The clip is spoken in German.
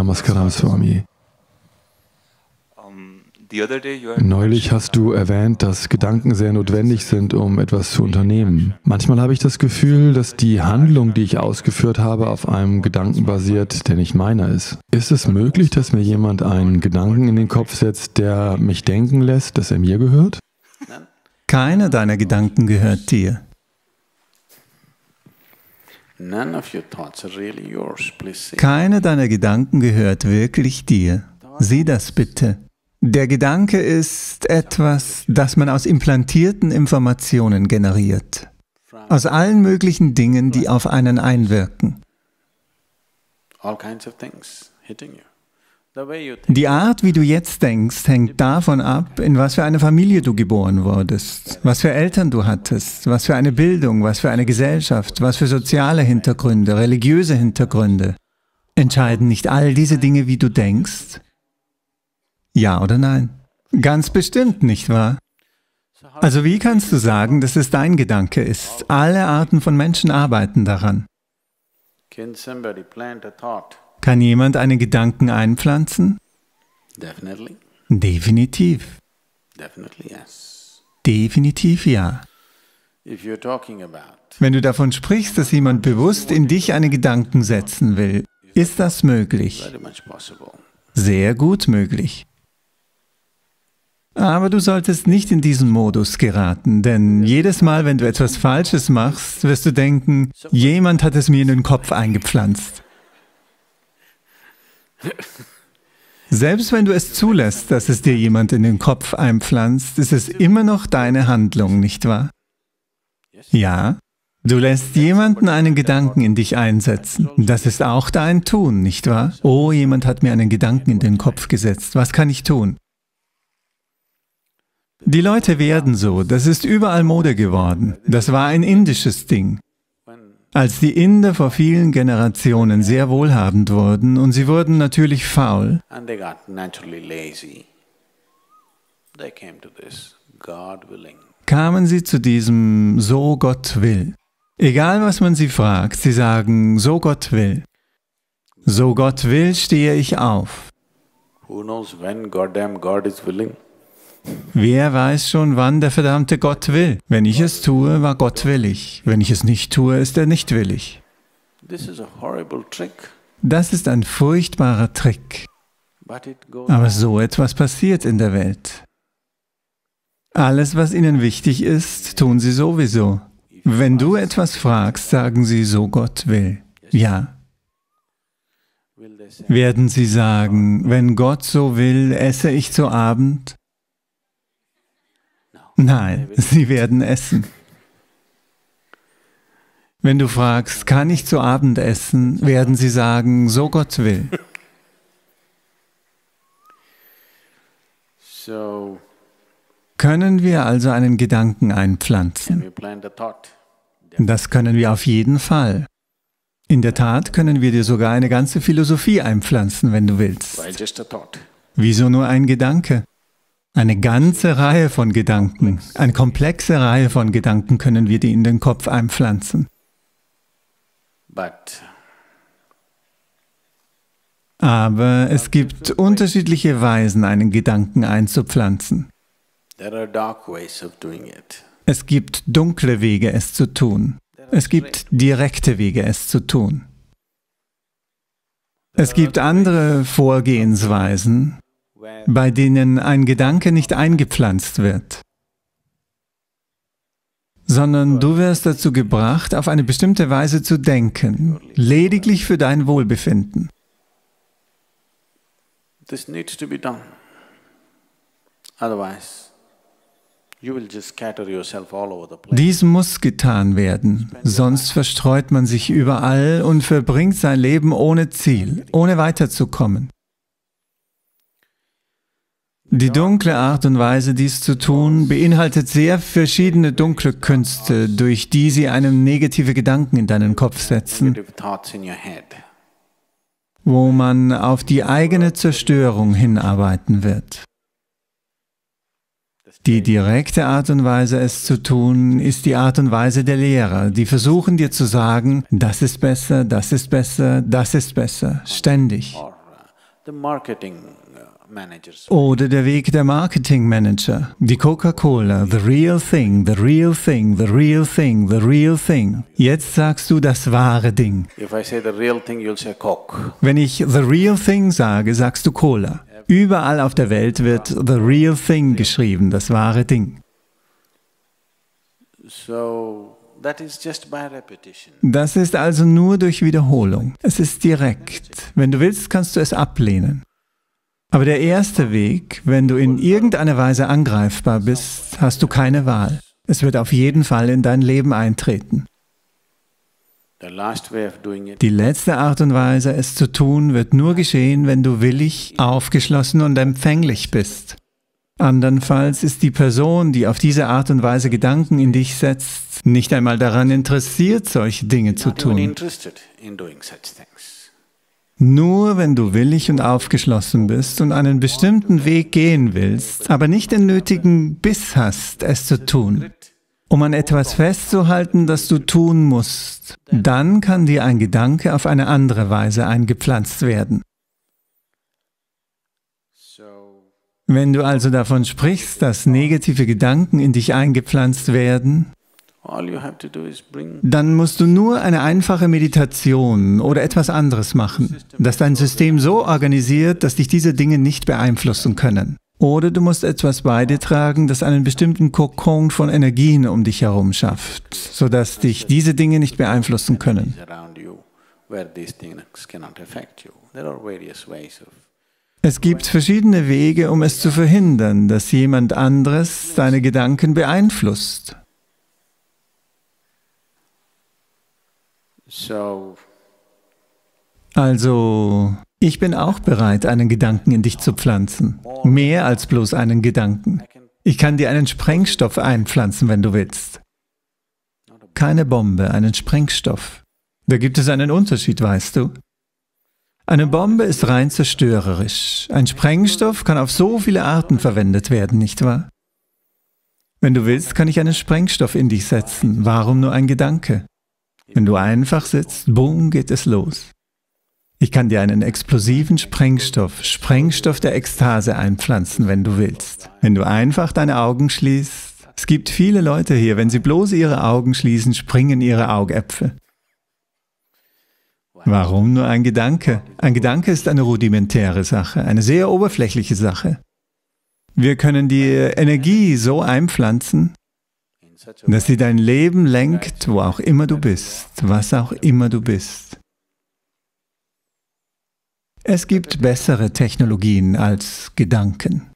Namaskaram, Swami. Neulich hast du erwähnt, dass Gedanken sehr notwendig sind, um etwas zu unternehmen. Manchmal habe ich das Gefühl, dass die Handlung, die ich ausgeführt habe, auf einem Gedanken basiert, der nicht meiner ist. Ist es möglich, dass mir jemand einen Gedanken in den Kopf setzt, der mich denken lässt, dass er mir gehört? Keiner deiner Gedanken gehört dir. Keine deiner Gedanken gehört wirklich dir. Sieh das bitte. Der Gedanke ist etwas, das man aus implantierten Informationen generiert. Aus allen möglichen Dingen, die auf einen einwirken. All kinds of things hitting you. Die Art, wie du jetzt denkst, hängt davon ab, in was für eine Familie du geboren wurdest, was für Eltern du hattest, was für eine Bildung, was für eine Gesellschaft, was für soziale Hintergründe, religiöse Hintergründe. Entscheiden nicht all diese Dinge, wie du denkst? Ja oder nein? Ganz bestimmt, nicht wahr? Also wie kannst du sagen, dass es dein Gedanke ist? Alle Arten von Menschen arbeiten daran. Can somebody plant a thought? Kann jemand einen Gedanken einpflanzen? Definitely. Definitiv. Definitely yes. Definitiv ja. Wenn du davon sprichst, dass jemand bewusst in dich einen Gedanken setzen will, ist das möglich. Sehr gut möglich. Aber du solltest nicht in diesen Modus geraten, denn jedes Mal, wenn du etwas Falsches machst, wirst du denken, jemand hat es mir in den Kopf eingepflanzt. Selbst wenn du es zulässt, dass es dir jemand in den Kopf einpflanzt, ist es immer noch deine Handlung, nicht wahr? Ja, du lässt jemanden einen Gedanken in dich einsetzen. Das ist auch dein Tun, nicht wahr? Oh, jemand hat mir einen Gedanken in den Kopf gesetzt. Was kann ich tun? Die Leute werden so. Das ist überall Mode geworden. Das war ein indisches Ding. Als die Inder vor vielen Generationen sehr wohlhabend wurden und sie wurden natürlich faul, kamen sie zu diesem So Gott will. Egal was man sie fragt, sie sagen So Gott will. So Gott will, stehe ich auf. Who knows when goddamn God is willing? Wer weiß schon, wann der verdammte Gott will? Wenn ich es tue, war Gott willig. Wenn ich es nicht tue, ist er nicht willig. Das ist ein furchtbarer Trick. Aber so etwas passiert in der Welt. Alles, was ihnen wichtig ist, tun sie sowieso. Wenn du etwas fragst, sagen sie, so Gott will. Ja. Werden sie sagen, wenn Gott so will, esse ich zu Abend? Nein, sie werden essen. Wenn du fragst, kann ich zu Abend essen, werden sie sagen, so Gott will. Können wir also einen Gedanken einpflanzen? Das können wir auf jeden Fall. In der Tat können wir dir sogar eine ganze Philosophie einpflanzen, wenn du willst. Wieso nur ein Gedanke? Eine ganze Reihe von Gedanken, eine komplexe Reihe von Gedanken können wir dir in den Kopf einpflanzen. Aber es gibt unterschiedliche Weisen, einen Gedanken einzupflanzen. Es gibt dunkle Wege, es zu tun. Es gibt direkte Wege, es zu tun. Es gibt andere Vorgehensweisen, bei denen ein Gedanke nicht eingepflanzt wird, sondern du wirst dazu gebracht, auf eine bestimmte Weise zu denken, lediglich für dein Wohlbefinden. This needs to be done. Otherwise, dies muss getan werden, sonst verstreut man sich überall und verbringt sein Leben ohne Ziel, ohne weiterzukommen. Die dunkle Art und Weise, dies zu tun, beinhaltet sehr verschiedene dunkle Künste, durch die sie einem negative Gedanken in deinen Kopf setzen, wo man auf die eigene Zerstörung hinarbeiten wird. Die direkte Art und Weise, es zu tun, ist die Art und Weise der Lehrer. Die versuchen dir zu sagen, das ist besser, das ist besser, das ist besser, ständig. Uh, oder der Weg der Marketingmanager, Die Coca-Cola, the real thing, the real thing, the real thing, the real thing. Jetzt sagst du das wahre Ding. Wenn ich the real thing sage, sagst du Cola. Überall auf der Welt wird the real thing geschrieben, das wahre Ding. So das ist also nur durch Wiederholung. Es ist direkt. Wenn du willst, kannst du es ablehnen. Aber der erste Weg, wenn du in irgendeiner Weise angreifbar bist, hast du keine Wahl. Es wird auf jeden Fall in dein Leben eintreten. Die letzte Art und Weise, es zu tun, wird nur geschehen, wenn du willig, aufgeschlossen und empfänglich bist. Andernfalls ist die Person, die auf diese Art und Weise Gedanken in dich setzt, nicht einmal daran interessiert, solche Dinge zu tun. Nur wenn du willig und aufgeschlossen bist und einen bestimmten Weg gehen willst, aber nicht den nötigen Biss hast, es zu tun, um an etwas festzuhalten, das du tun musst, dann kann dir ein Gedanke auf eine andere Weise eingepflanzt werden. Wenn du also davon sprichst, dass negative Gedanken in dich eingepflanzt werden, dann musst du nur eine einfache Meditation oder etwas anderes machen, das dein System so organisiert, dass dich diese Dinge nicht beeinflussen können. Oder du musst etwas bei dir tragen, das einen bestimmten Kokon von Energien um dich herum schafft, sodass dich diese Dinge nicht beeinflussen können. Es gibt verschiedene Wege, um es zu verhindern, dass jemand anderes deine Gedanken beeinflusst. Also, ich bin auch bereit, einen Gedanken in dich zu pflanzen. Mehr als bloß einen Gedanken. Ich kann dir einen Sprengstoff einpflanzen, wenn du willst. Keine Bombe, einen Sprengstoff. Da gibt es einen Unterschied, weißt du? Eine Bombe ist rein zerstörerisch. Ein Sprengstoff kann auf so viele Arten verwendet werden, nicht wahr? Wenn du willst, kann ich einen Sprengstoff in dich setzen. Warum nur ein Gedanke? Wenn du einfach sitzt, boom, geht es los. Ich kann dir einen explosiven Sprengstoff, Sprengstoff der Ekstase einpflanzen, wenn du willst. Wenn du einfach deine Augen schließt. Es gibt viele Leute hier, wenn sie bloß ihre Augen schließen, springen ihre Augäpfel. Warum nur ein Gedanke? Ein Gedanke ist eine rudimentäre Sache, eine sehr oberflächliche Sache. Wir können die Energie so einpflanzen, dass sie dein Leben lenkt, wo auch immer du bist, was auch immer du bist. Es gibt bessere Technologien als Gedanken.